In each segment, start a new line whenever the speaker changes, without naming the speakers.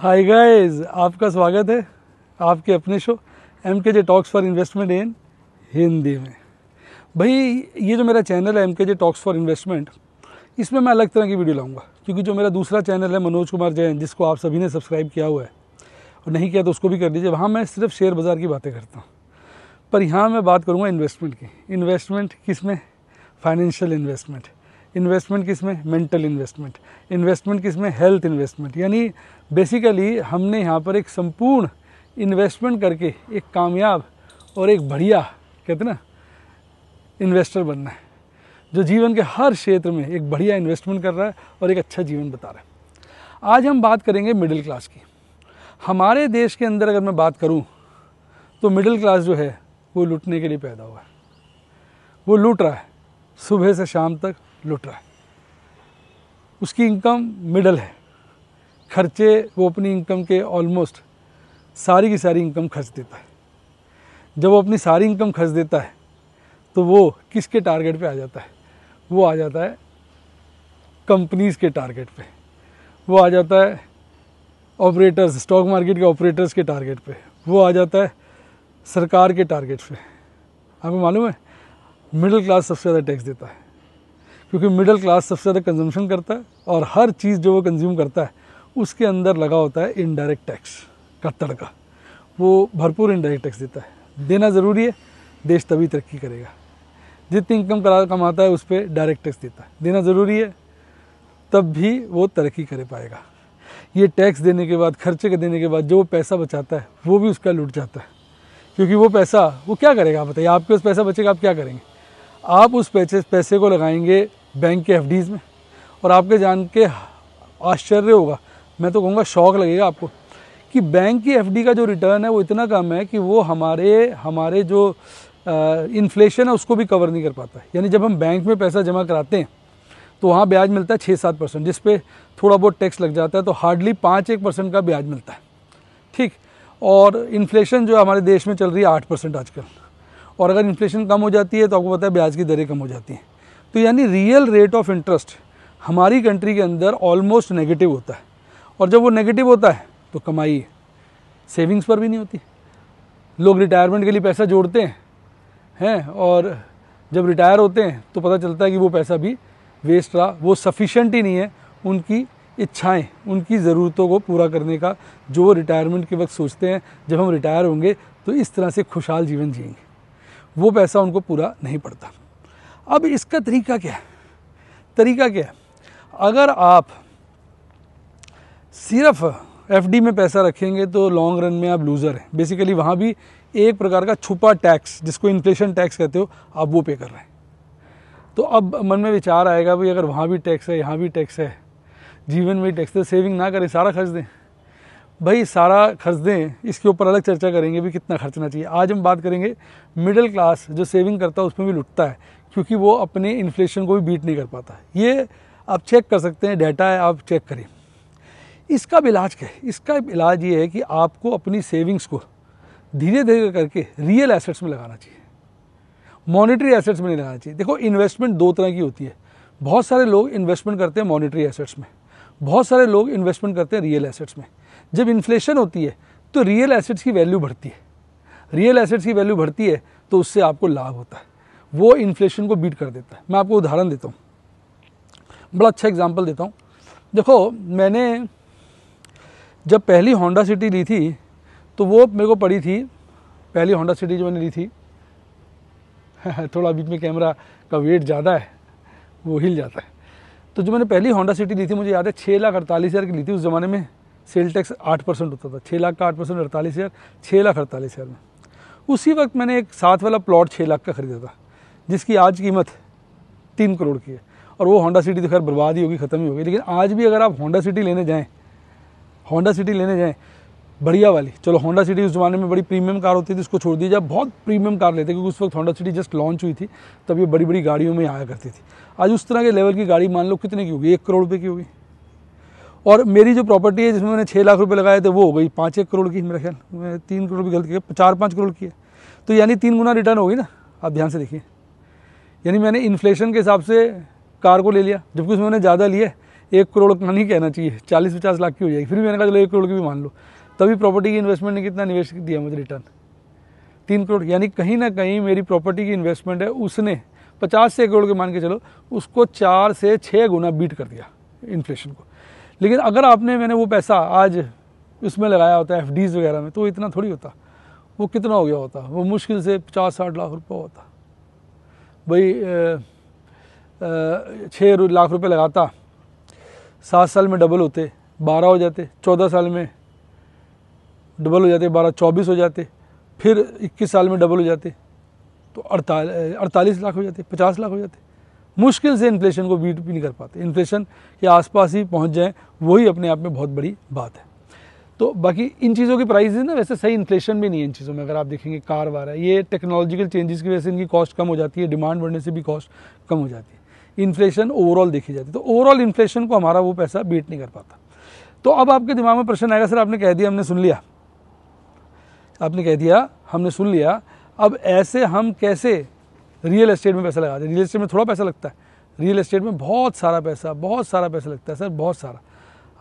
hi guys आपका स्वागत है आपके अपने show M K J talks for investment in Hindi में भाई ये जो मेरा चैनल है M K J talks for investment इसमें मैं अलग तरह की वीडियो लाऊंगा क्योंकि जो मेरा दूसरा चैनल है मनोज कुमार जैन जिसको आप सभी ने सब्सक्राइब किया हुआ है और नहीं किया तो उसको भी कर लीजिए वहाँ मैं सिर्फ शेयर बाज़ार की बातें करता हूँ पर यहाँ मैं बात करूँगा इन्वेस्टमेंट की इन्वेस्टमेंट किस में फाइनेंशियल इन्वेस्टमेंट इन्वेस्टमेंट किस में मेंटल इन्वेस्टमेंट इन्वेस्टमेंट किस में हेल्थ इन्वेस्टमेंट यानी बेसिकली हमने यहाँ पर एक संपूर्ण इन्वेस्टमेंट करके एक कामयाब और एक बढ़िया कहते ना इन्वेस्टर बनना है जो जीवन के हर क्षेत्र में एक बढ़िया इन्वेस्टमेंट कर रहा है और एक अच्छा जीवन बता रहा है आज हम बात करेंगे मिडिल क्लास की हमारे देश के अंदर अगर मैं बात करूं तो मिडिल क्लास जो है वो लूटने के लिए पैदा हुआ है वो लूट रहा है सुबह से शाम तक लुट रहा है उसकी इनकम मिडल है खर्चे वो अपनी इनकम के ऑलमोस्ट सारी की सारी इनकम खर्च देता है जब वो अपनी सारी इनकम खर्च देता है तो वो किसके टारगेट पे आ जाता है वो आ जाता है कंपनीज़ के टारगेट पे वो आ जाता है ऑपरेटर्स स्टॉक मार्केट के ऑपरेटर्स के टारगेट पे वो आ जाता है सरकार के टारगेट पे आपको मालूम है मिडिल क्लास सबसे ज़्यादा टैक्स देता है क्योंकि मिडिल क्लास सबसे ज़्यादा कंजम्पशन करता है और हर चीज़ जो वो कंज्यूम करता है उसके अंदर लगा होता है इनडायरेक्ट टैक्स का तड़का वो भरपूर इनडायरेक्ट टैक्स देता है देना ज़रूरी है देश तभी तरक्की करेगा जितनी इनकम करा कमाता है उस पर डायरेक्ट टैक्स देता है देना ज़रूरी है तब भी वो तरक्की कर पाएगा ये टैक्स देने के बाद खर्चे के देने के बाद जो पैसा बचाता है वो भी उसका लुट जाता है क्योंकि वो पैसा वो क्या करेगा आप बताइए आपके उस पैसा बचेगा आप क्या करेंगे आप उस पैसे पैसे को लगाएंगे बैंक के एफ में और आपके जान के आश्चर्य होगा मैं तो कहूँगा शौक लगेगा आपको कि बैंक की एफडी का जो रिटर्न है वो इतना कम है कि वो हमारे हमारे जो इन्फ्लेशन है उसको भी कवर नहीं कर पाता यानी जब हम बैंक में पैसा जमा कराते हैं तो वहाँ ब्याज मिलता है छः सात परसेंट जिस थोड़ा बहुत टैक्स लग जाता है तो हार्डली पाँच एक परसेंट का ब्याज मिलता है ठीक और इन्फ्लेशन जो हमारे देश में चल रही है आठ परसेंट आजकल और अगर इन्फ्लेशन कम हो जाती है तो आपको पता है ब्याज की दरें कम हो जाती हैं तो यानी रियल रेट ऑफ इंटरेस्ट हमारी कंट्री के अंदर ऑलमोस्ट नेगेटिव होता है और जब वो नेगेटिव होता है तो कमाई सेविंग्स पर भी नहीं होती लोग रिटायरमेंट के लिए पैसा जोड़ते हैं हैं और जब रिटायर होते हैं तो पता चलता है कि वो पैसा भी वेस्ट रहा वो सफिशेंट ही नहीं है उनकी इच्छाएं उनकी ज़रूरतों को पूरा करने का जो वो रिटायरमेंट के वक्त सोचते हैं जब हम रिटायर होंगे तो इस तरह से खुशहाल जीवन जिएंगे वो पैसा उनको पूरा नहीं पड़ता अब इसका तरीका क्या है तरीका क्या है अगर आप सिर्फ एफ में पैसा रखेंगे तो लॉन्ग रन में आप लूज़र हैं बेसिकली वहाँ भी एक प्रकार का छुपा टैक्स जिसको इन्फ्लेशन टैक्स कहते हो आप वो पे कर रहे हैं तो अब मन में विचार आएगा भाई अगर वहाँ भी टैक्स है यहाँ भी टैक्स है जीवन में टैक्स तो सेविंग ना करें सारा खर्च दें भाई सारा खर्च दें इसके ऊपर अलग चर्चा करेंगे भी कितना खर्चना चाहिए आज हम बात करेंगे मिडिल क्लास जो सेविंग करता है उसमें भी लुटता है क्योंकि वो अपने इन्फ्लेशन को भी बीट नहीं कर पाता ये आप चेक कर सकते हैं डाटा है आप चेक करें इसका भी इलाज क्या है इसका इलाज ये है कि आपको अपनी सेविंग्स को धीरे धीरे करके रियल एसेट्स में लगाना चाहिए मॉनिटरी एसेट्स में नहीं लगाना चाहिए देखो इन्वेस्टमेंट दो तरह की होती है बहुत सारे लोग इन्वेस्टमेंट करते हैं मॉनिटरी एसेट्स में बहुत सारे लोग इन्वेस्टमेंट करते हैं रियल एसेट्स में जब इन्फ्लेशन होती है तो रियल एसेट्स की वैल्यू बढ़ती है रियल एसेट्स की वैल्यू बढ़ती है तो उससे आपको लाभ होता है वो इन्फ्लेशन को बीट कर देता है मैं आपको उदाहरण देता हूँ बड़ा अच्छा एग्जाम्पल देता हूँ देखो मैंने जब पहली होंडा सिटी ली थी तो वो मेरे को पड़ी थी पहली होंडा सिटी जो मैंने ली थी थोड़ा बीच में कैमरा का वेट ज़्यादा है वो हिल जाता है तो जो मैंने पहली होंडा सिटी ली थी मुझे याद है छः लाख अड़तालीस हज़ार की ली थी उस ज़माने में सेल टैक्स आठ परसेंट होता था छः लाख का आठ परसेंट अड़तालीस हज़ार छः लाख अड़तालीस हज़ार में उसी वक्त मैंने एक साथ वाला प्लॉट छः लाख का ख़रीदा था जिसकी आज कीमत तीन करोड़ की है और वो होंडा सिटी तो खैर बर्बाद ही होगी ख़त्म ही होगी लेकिन आज भी अगर आप होंडा सिटी लेने जाएँ होंडा सिटी लेने जाएँ बढ़िया वाली चलो होंडा सिटी उस ज़माने में बड़ी प्रीमियम कार होती थी उसको छोड़ दीजिए बहुत प्रीमियम कार लेते क्योंकि उस वक्त होंडा सिटी जस्ट लॉन्च हुई थी तब ये बड़ी बड़ी गाड़ियों में आया करती थी आज उस तरह के लेवल की गाड़ी मान लो कितने की होगी एक करोड़ रुपये की होगी और मेरी जो प्रॉपर्टी है जिसमें मैंने छः लाख रुपये लगाए थे वो हो गई पाँच एक करोड़ की मेरा ख्याल तीन करोड़ की गलती है चार पाँच करोड़ की है तो यानी तीन गुना रिटर्न होगी ना आप ध्यान से देखिए यानी मैंने इन्फ्लेशन के हिसाब से कार को ले लिया जबकि उसमें मैंने ज़्यादा लिए एक करोड़ का नहीं कहना चाहिए चालीस पचास लाख की हो जाएगी फिर मैंने कहा चलो एक करोड़ की भी मान लो तभी प्रॉपर्टी की इन्वेस्टमेंट ने कितना निवेश दिया मुझे रिटर्न तीन करोड़ यानी कहीं ना कहीं मेरी प्रॉपर्टी की इन्वेस्टमेंट है उसने पचास से एक करोड़ के मान के चलो उसको चार से छः गुना बीट कर दिया इन्फ्लेशन को लेकिन अगर आपने मैंने वो पैसा आज उसमें लगाया होता है एफ वगैरह में तो इतना थोड़ी होता वो कितना हो गया होता वो मुश्किल से पचास साठ लाख रुपये होता भाई छः लाख रुपए लगाता सात साल में डबल होते बारह हो जाते चौदह साल में डबल हो जाते बारह चौबीस हो जाते फिर इक्कीस साल में डबल हो जाते तो अड़तालीस अड़तालीस लाख हो जाते पचास लाख हो जाते मुश्किल से इन्फ्लेशन को बीट भी नहीं कर पाते इन्फ्लेशन के आसपास ही पहुंच जाएं वही अपने आप में बहुत बड़ी बात है तो बाकी इन चीज़ों की प्राइस ना वैसे सही इन्फ्लेशन भी नहीं है इन चीज़ों में अगर आप देखेंगे कार वार है ये टेक्नोलॉजिकल चेंजेस की वजह से इनकी कॉस्ट कम हो जाती है डिमांड बढ़ने से भी कॉस्ट कम हो जाती है इन्फ्लेशन ओवरऑल देखी जाती है तो ओवरऑल इन्फ्लेशन को हमारा वो पैसा बीट नहीं कर पाता तो अब आपके दिमाग में प्रश्न आएगा सर आपने कह दिया हमने सुन लिया आपने कह दिया हमने सुन लिया अब ऐसे हम कैसे रियल एस्टेट में पैसा लगाते हैं रियल एस्टेट में थोड़ा पैसा लगता है रियल एस्टेट में बहुत सारा पैसा बहुत सारा पैसा लगता है सर बहुत सारा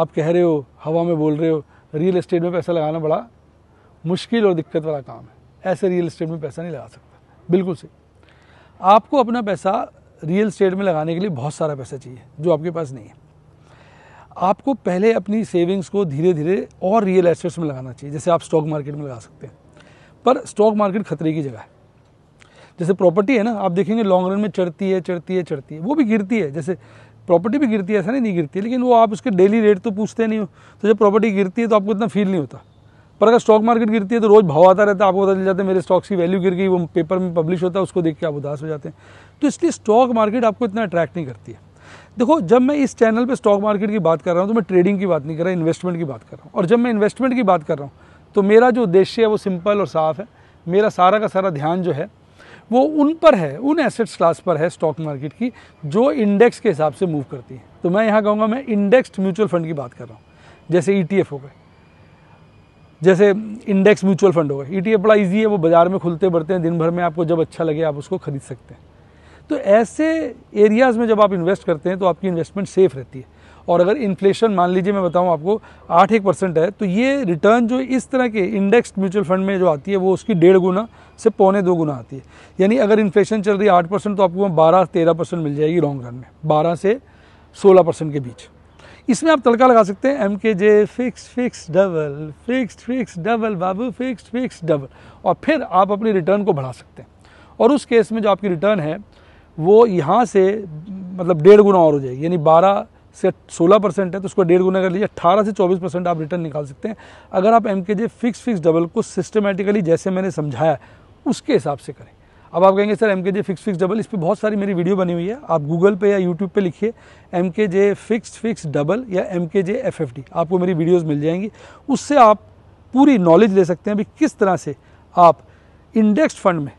आप कह रहे हो हवा में बोल रहे हो रियल इस्टेट में पैसा लगाना बड़ा मुश्किल और दिक्कत वाला काम है ऐसे रियल इस्टेट में पैसा नहीं लगा सकता बिल्कुल सही आपको अपना पैसा रियल इस्टेट में लगाने के लिए बहुत सारा पैसा चाहिए जो आपके पास नहीं है आपको पहले अपनी सेविंग्स को धीरे धीरे और रियल एस्टेट्स में लगाना चाहिए जैसे आप स्टॉक मार्केट में लगा सकते हैं पर स्टॉक मार्केट खतरे की जगह है जैसे प्रॉपर्टी है ना आप देखेंगे लॉन्ग रन में चढ़ती है चढ़ती है चढ़ती है वो भी गिरती है जैसे प्रॉपर्टी भी गिरती है ऐसा नहीं नहीं गिरती लेकिन वो आप उसके डेली रेट तो पूछते नहीं हो तो जब प्रॉपर्टी गिरती है तो आपको इतना फील नहीं होता पर अगर स्टॉक मार्केट गिरती है तो रोज़ भाव आता रहता है आपको पता चल जाता है मेरे स्टॉक्स की वैल्यू गिर गई वो पेपर में पब्लिश होता है उसको देख के आप उदास हो जाते हैं तो इसलिए स्टॉक मार्केट आपको इतना अट्रैक्ट नहीं करती है देखो जब मैं इस चैनल पे स्टॉक मार्केट की बात कर रहा हूँ तो मैं ट्रेडिंग की बात नहीं कर रहा इन्वेस्टमेंट की बात कर रहा हूँ और जब मैं इन्वेस्टमेंट की बात कर रहा हूँ तो मेरा जो उद्देश्य है वो सिंपल और साफ है मेरा सारा का सारा ध्यान जो है वो उन पर है उन एसेट्स क्लास पर है स्टॉक मार्केट की जो इंडेक्स के हिसाब से मूव करती है तो मैं यहाँ कहूँगा मैं इंडेक्स्ड म्यूचुअल फंड की बात कर रहा हूँ जैसे ई e हो गए जैसे इंडेक्स म्यूचुअल फंड हो गए ई e बड़ा ईजी है वो बाजार में खुलते बढ़ते हैं दिन भर में आपको जब अच्छा लगे आप उसको खरीद सकते हैं तो ऐसे एरियाज़ में जब आप इन्वेस्ट करते हैं तो आपकी इन्वेस्टमेंट सेफ रहती है और अगर इन्फ्लेशन मान लीजिए मैं बताऊँ आपको आठ एक परसेंट है तो ये रिटर्न जो इस तरह के इंडेक्स म्यूचुअल फंड में जो आती है वो उसकी डेढ़ गुना से पौने दो गुना आती है यानी अगर इन्फ्लेशन चल रही है आठ परसेंट तो आपको बारह तेरह परसेंट मिल जाएगी लॉन्ग रन में बारह से सोलह परसेंट के बीच इसमें आप तड़का लगा सकते हैं M K J fix fix double fix fix double बाबू फिक्स फिक्स डबल और फिर आप अपनी रिटर्न को बढ़ा सकते हैं और उस केस में जो आपकी रिटर्न है वो यहाँ से मतलब डेढ़ गुना और हो जाएगी यानी बारह से 16 परसेंट है तो उसको डेढ़ गुना कर लीजिए 18 से 24 परसेंट आप रिटर्न निकाल सकते हैं अगर आप M K J fix fix double को सिस्टमेटिकली जैसे मैंने समझाया उसके हिसाब से करें अब आप कहेंगे sir M K J fix fix double इस पर बहुत सारी मेरी वीडियो बनी हुई है आप गूगल पे या यूट्यूब पे लिखिए M K J fix fix double या M K J F F D आपको मेरी वीडियोज़ मिल जाएंगी उससे आप पूरी नॉलेज ले सकते हैं भी किस तरह से आप इंडेक्स फंड में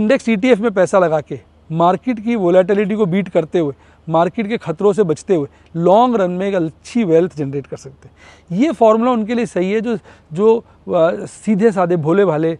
इंडेक्स ई e में पैसा लगा के मार्केट की वोलेटिलिटी को बीट करते हुए मार्केट के खतरों से बचते हुए लॉन्ग रन में एक अच्छी वेल्थ जनरेट कर सकते हैं ये फार्मूला उनके लिए सही है जो जो सीधे साधे भोले भाले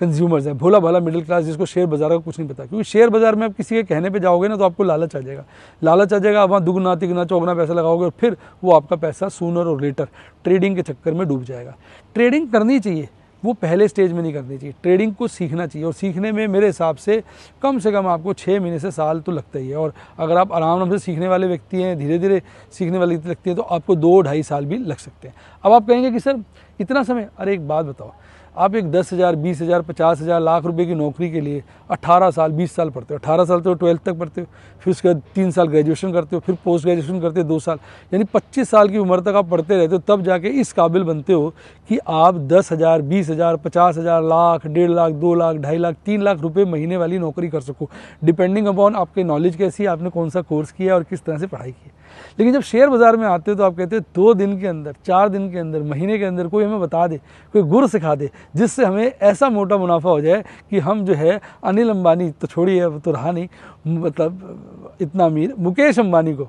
कंज्यूमर्स हैं भोला भाला मिडिल क्लास जिसको शेयर बाजार का कुछ नहीं पता क्योंकि शेयर बाजार में आप किसी के कहने पे जाओगे ना तो आपको लालच आ जाएगा लालच आ जाएगा आप वहाँ दुगना तिगना चौगना पैसा लगाओगे और फिर वो आपका पैसा सूनर और लेटर ट्रेडिंग के चक्कर में डूब जाएगा ट्रेडिंग करनी चाहिए वो पहले स्टेज में नहीं करनी चाहिए ट्रेडिंग को सीखना चाहिए और सीखने में मेरे हिसाब से कम से कम आपको छः महीने से साल तो लगता ही है और अगर आप आराम आराम से सीखने वाले व्यक्ति हैं धीरे धीरे सीखने वाले व्यक्ति लगती है तो आपको दो ढाई साल भी लग सकते हैं अब आप कहेंगे कि सर इतना समय अरे एक बात बताओ आप एक दस हज़ार बीस हज़ार पचास हज़ार लाख रुपए की नौकरी के लिए अट्ठारह साल बीस साल पढ़ते हो अठारह साल तो ट्वेल्थ तक पढ़ते हो फिर उसके बाद तीन साल ग्रेजुएशन करते हो फिर पोस्ट ग्रेजुएशन करते हो दो साल यानी पच्चीस साल की उम्र तक आप पढ़ते रहते हो तब जाके इस काबिल बनते हो कि आप दस हज़ार बीस हज़ार पचास हज़ार लाख डेढ़ लाख दो लाख ढाई लाख तीन लाख रुपये महीने वाली नौकरी कर सको डिपेंडिंग अपॉन आपके नॉलेज कैसी है आपने कौन सा कोर्स किया और किस तरह से पढ़ाई की है लेकिन जब शेयर बाज़ार में आते हो तो आप कहते हैं दो दिन के अंदर चार दिन के अंदर महीने के अंदर कोई हमें बता दे कोई गुर सिखा दे जिससे हमें ऐसा मोटा मुनाफा हो जाए कि हम जो है अनिल अंबानी तो छोड़िए तो रहा नहीं मतलब इतना अमीर मुकेश अम्बानी को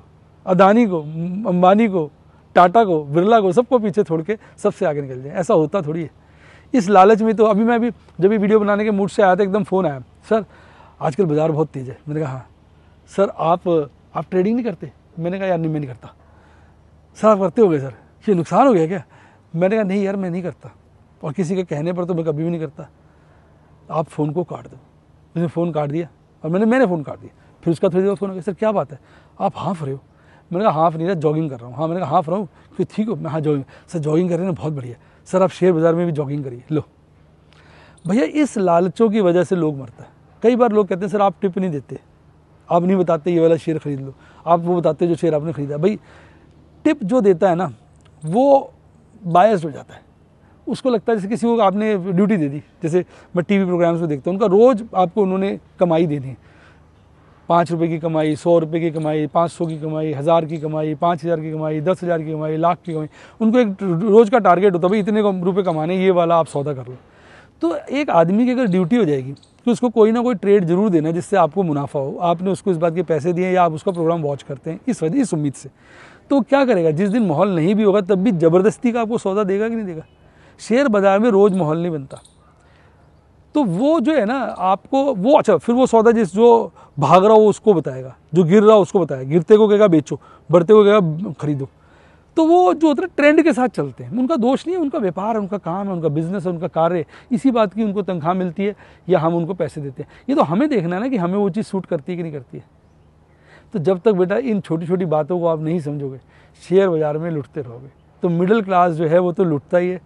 अदानी को अम्बानी को टाटा को बिरला को सबको पीछे छोड़ के सबसे आगे निकल जाए ऐसा होता थोड़ी है इस लालच में तो अभी मैं अभी जब भी वीडियो बनाने के मूड से आया था एकदम फ़ोन आया सर आजकल बाज़ार बहुत तेज़ है मैंने कहा हाँ सर आप आप ट्रेडिंग नहीं करते मैंने कहा यार नहीं मैं नहीं करता सर आप करते हो गए सर ये नुकसान हो गया क्या मैंने कहा नहीं यार मैं नहीं करता और किसी के कहने पर तो मैं कभी भी नहीं करता आप फ़ोन को काट दो मैंने फ़ोन काट दिया और मैंने मैंने फ़ोन काट दिया फिर उसका थोड़ी देर फ़ोन हो गया सर क्या बात है आप हाँफ रहे हो मैंने कहा हाँफ नहीं रहा जॉगिंग कर रहा हूँ हाँ मैंने कहा हाँफ रहा हूँ क्योंकि तो ठीक हो मैं हाँ जॉगिंग सर जॉगिंग कर रहे हैं बहुत बढ़िया सर आप शेयर बाज़ार में भी जॉगिंग करिए लो भैया इस लालचों की वजह से लोग मरता है कई बार लोग कहते हैं सर आप टिप नहीं देते आप नहीं बताते ये वाला शेयर ख़रीद लो आप वो बताते जो शेयर आपने ख़रीदा भाई टिप जो देता है ना वो बायस हो जाता है उसको लगता है जैसे किसी को आपने ड्यूटी दे दी जैसे मैं टीवी प्रोग्राम्स में देखता हूँ उनका रोज़ आपको उन्होंने कमाई देनी है पाँच रुपये की कमाई सौ रुपये की कमाई पाँच सौ की कमाई हज़ार की कमाई पाँच हज़ार की कमाई दस हज़ार की कमाई लाख की कमाई उनको एक रोज़ का टारगेट होता है भाई इतने रुपये कमाने ये वाला आप सौदा कर लो तो एक आदमी की अगर ड्यूटी हो जाएगी तो उसको कोई ना कोई ट्रेड जरूर देना जिससे आपको मुनाफा हो आपने उसको इस बात के पैसे दिए या आप उसका प्रोग्राम वॉच करते हैं इस वजह इस उम्मीद से तो क्या करेगा जिस दिन माहौल नहीं भी होगा तब भी ज़बरदस्ती का आपको सौदा देगा कि नहीं देगा शेयर बाज़ार में रोज़ माहौल नहीं बनता तो वो जो है ना आपको वो अच्छा फिर वो सौदा जिस जो भाग रहा हो उसको बताएगा जो गिर रहा हो उसको बताएगा गिरते को कहेगा बेचो बढ़ते को कहेगा खरीदो तो वो जो होता है ट्रेंड के साथ चलते हैं उनका दोष नहीं है उनका व्यापार है उनका काम है उनका बिजनेस है उनका कार्य इसी बात की उनको तनख्वाह मिलती है या हम उनको पैसे देते हैं ये तो हमें देखना है ना कि हमें वो चीज़ सूट करती है कि नहीं करती है तो जब तक बेटा इन छोटी छोटी बातों को आप नहीं समझोगे शेयर बाज़ार में लुटते रहोगे तो मिडिल क्लास जो है वो तो लुटता ही है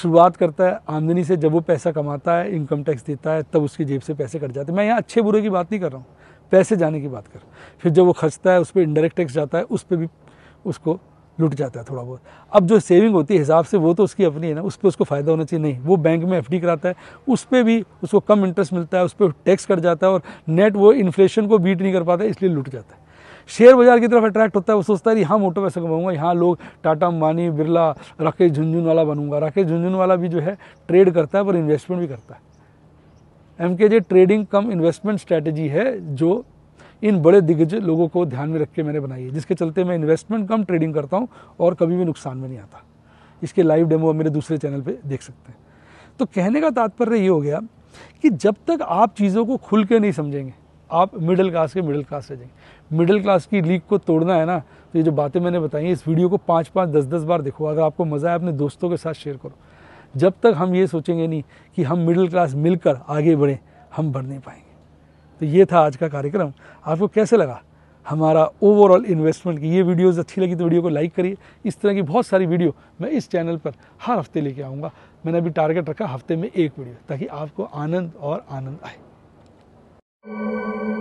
शुरुआत करता है आमदनी से जब वो पैसा कमाता है इनकम टैक्स देता है तब उसकी जेब से पैसे कट जाते हैं मैं यहाँ अच्छे बुरे की बात नहीं कर रहा हूँ पैसे जाने की बात कर फिर जब वो खर्चता है उस पर इंडायरेक्ट टैक्स जाता है उस पर भी उसको लुट जाता है थोड़ा बहुत अब जो सेविंग होती है हिसाब से वो तो उसकी अपनी है ना उस पर उसको फ़ायदा होना चाहिए नहीं वो बैंक में एफ कराता है उस पर भी उसको कम इंटरेस्ट मिलता है उस पर टैक्स कट जाता है और नेट वो इन्फ्लेशन को बीट नहीं कर पाता इसलिए लुट जाता है शेयर बाजार की तरफ अट्रैक्ट होता है वो सोचता है यहाँ मोटो पैसा कमाऊंगा यहाँ लोग टाटा अंबानी बिरला राकेश वाला बनूंगा राकेश झुंझुन वाला भी जो है ट्रेड करता है पर इन्वेस्टमेंट भी करता है M K J trading cum investment strategy है जो इन बड़े दिग्गज लोगों को ध्यान में रख के मैंने बनाई है जिसके चलते मैं इन्वेस्टमेंट कम ट्रेडिंग करता हूँ और कभी भी नुकसान में नहीं आता इसके लाइव डेमो मेरे दूसरे चैनल पर देख सकते हैं तो कहने का तात्पर्य ये हो गया कि जब तक आप चीज़ों को खुल के नहीं समझेंगे आप मिडिल क्लास के मिडिल क्लास से जाएंगे मिडिल क्लास की लीक को तोड़ना है ना तो ये जो बातें मैंने बताई इस वीडियो को पाँच पाँच दस दस बार देखो अगर आपको मज़ा आए अपने दोस्तों के साथ शेयर करो जब तक हम ये सोचेंगे नहीं कि हम मिडिल क्लास मिलकर आगे बढ़ें हम बढ़ नहीं पाएंगे तो ये था आज का कार्यक्रम आपको कैसे लगा हमारा ओवरऑल इन्वेस्टमेंट की ये वीडियोस अच्छी लगी तो वीडियो को लाइक करिए इस तरह की बहुत सारी वीडियो मैं इस चैनल पर हर हफ्ते लेके आऊँगा मैंने अभी टारगेट रखा हफ्ते में एक वीडियो ताकि आपको आनंद और आनंद आए